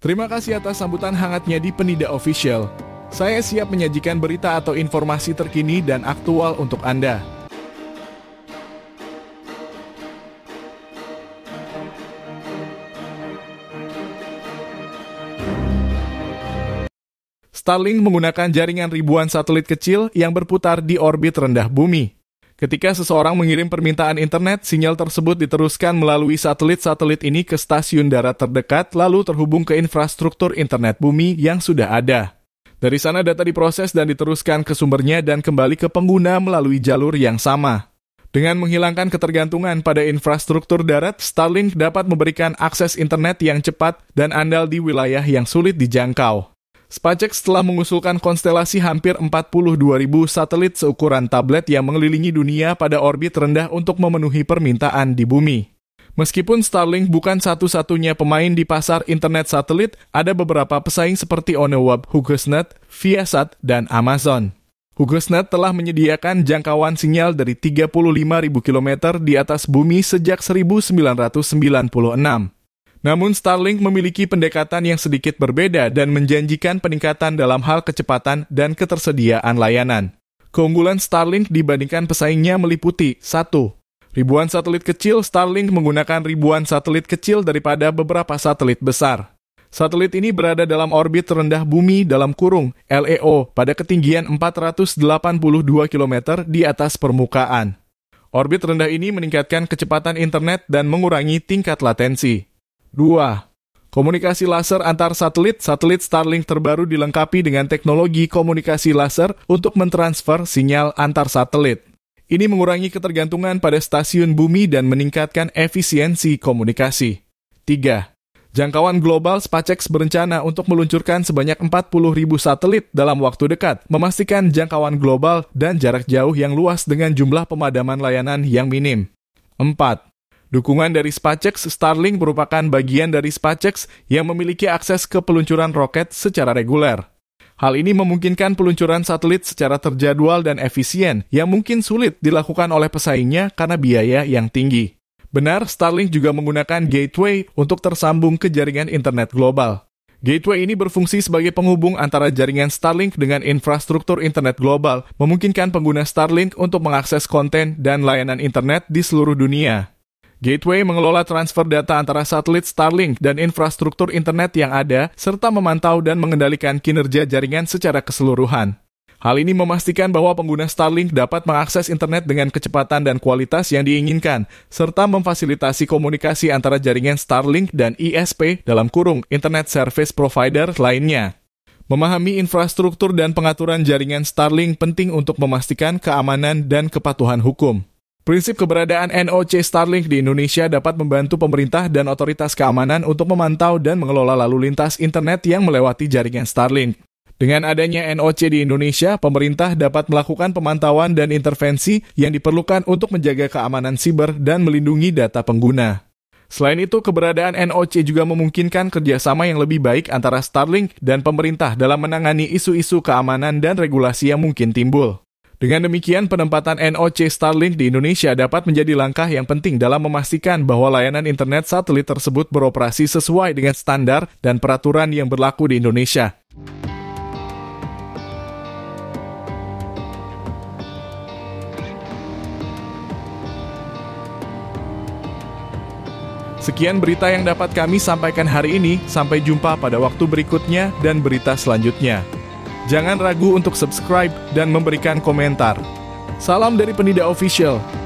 Terima kasih atas sambutan hangatnya di Penida Official. Saya siap menyajikan berita atau informasi terkini dan aktual untuk Anda. Starlink menggunakan jaringan ribuan satelit kecil yang berputar di orbit rendah bumi. Ketika seseorang mengirim permintaan internet, sinyal tersebut diteruskan melalui satelit-satelit ini ke stasiun darat terdekat, lalu terhubung ke infrastruktur internet bumi yang sudah ada. Dari sana data diproses dan diteruskan ke sumbernya dan kembali ke pengguna melalui jalur yang sama. Dengan menghilangkan ketergantungan pada infrastruktur darat, Starlink dapat memberikan akses internet yang cepat dan andal di wilayah yang sulit dijangkau. SpaceX telah mengusulkan konstelasi hampir 42.000 satelit seukuran tablet yang mengelilingi dunia pada orbit rendah untuk memenuhi permintaan di bumi. Meskipun Starlink bukan satu-satunya pemain di pasar internet satelit, ada beberapa pesaing seperti OneWeb, HughesNet, Viasat, dan Amazon. HughesNet telah menyediakan jangkauan sinyal dari 35.000 km di atas bumi sejak 1996. Namun Starlink memiliki pendekatan yang sedikit berbeda dan menjanjikan peningkatan dalam hal kecepatan dan ketersediaan layanan. Keunggulan Starlink dibandingkan pesaingnya meliputi 1. Ribuan satelit kecil Starlink menggunakan ribuan satelit kecil daripada beberapa satelit besar. Satelit ini berada dalam orbit terendah bumi dalam kurung LEO pada ketinggian 482 km di atas permukaan. Orbit rendah ini meningkatkan kecepatan internet dan mengurangi tingkat latensi. 2. Komunikasi laser antar satelit, satelit Starlink terbaru dilengkapi dengan teknologi komunikasi laser untuk mentransfer sinyal antar satelit. Ini mengurangi ketergantungan pada stasiun bumi dan meningkatkan efisiensi komunikasi. 3. Jangkauan global SpaceX berencana untuk meluncurkan sebanyak ribu satelit dalam waktu dekat, memastikan jangkauan global dan jarak jauh yang luas dengan jumlah pemadaman layanan yang minim. 4. Dukungan dari Spacex, Starlink merupakan bagian dari Spacex yang memiliki akses ke peluncuran roket secara reguler. Hal ini memungkinkan peluncuran satelit secara terjadwal dan efisien yang mungkin sulit dilakukan oleh pesaingnya karena biaya yang tinggi. Benar, Starlink juga menggunakan gateway untuk tersambung ke jaringan internet global. Gateway ini berfungsi sebagai penghubung antara jaringan Starlink dengan infrastruktur internet global, memungkinkan pengguna Starlink untuk mengakses konten dan layanan internet di seluruh dunia. Gateway mengelola transfer data antara satelit Starlink dan infrastruktur internet yang ada, serta memantau dan mengendalikan kinerja jaringan secara keseluruhan. Hal ini memastikan bahwa pengguna Starlink dapat mengakses internet dengan kecepatan dan kualitas yang diinginkan, serta memfasilitasi komunikasi antara jaringan Starlink dan ISP dalam kurung Internet Service Provider lainnya. Memahami infrastruktur dan pengaturan jaringan Starlink penting untuk memastikan keamanan dan kepatuhan hukum. Prinsip keberadaan NOC Starlink di Indonesia dapat membantu pemerintah dan otoritas keamanan untuk memantau dan mengelola lalu lintas internet yang melewati jaringan Starlink. Dengan adanya NOC di Indonesia, pemerintah dapat melakukan pemantauan dan intervensi yang diperlukan untuk menjaga keamanan siber dan melindungi data pengguna. Selain itu, keberadaan NOC juga memungkinkan kerjasama yang lebih baik antara Starlink dan pemerintah dalam menangani isu-isu keamanan dan regulasi yang mungkin timbul. Dengan demikian, penempatan NOC Starlink di Indonesia dapat menjadi langkah yang penting dalam memastikan bahwa layanan internet satelit tersebut beroperasi sesuai dengan standar dan peraturan yang berlaku di Indonesia. Sekian berita yang dapat kami sampaikan hari ini. Sampai jumpa pada waktu berikutnya dan berita selanjutnya. Jangan ragu untuk subscribe dan memberikan komentar. Salam dari Penida Official.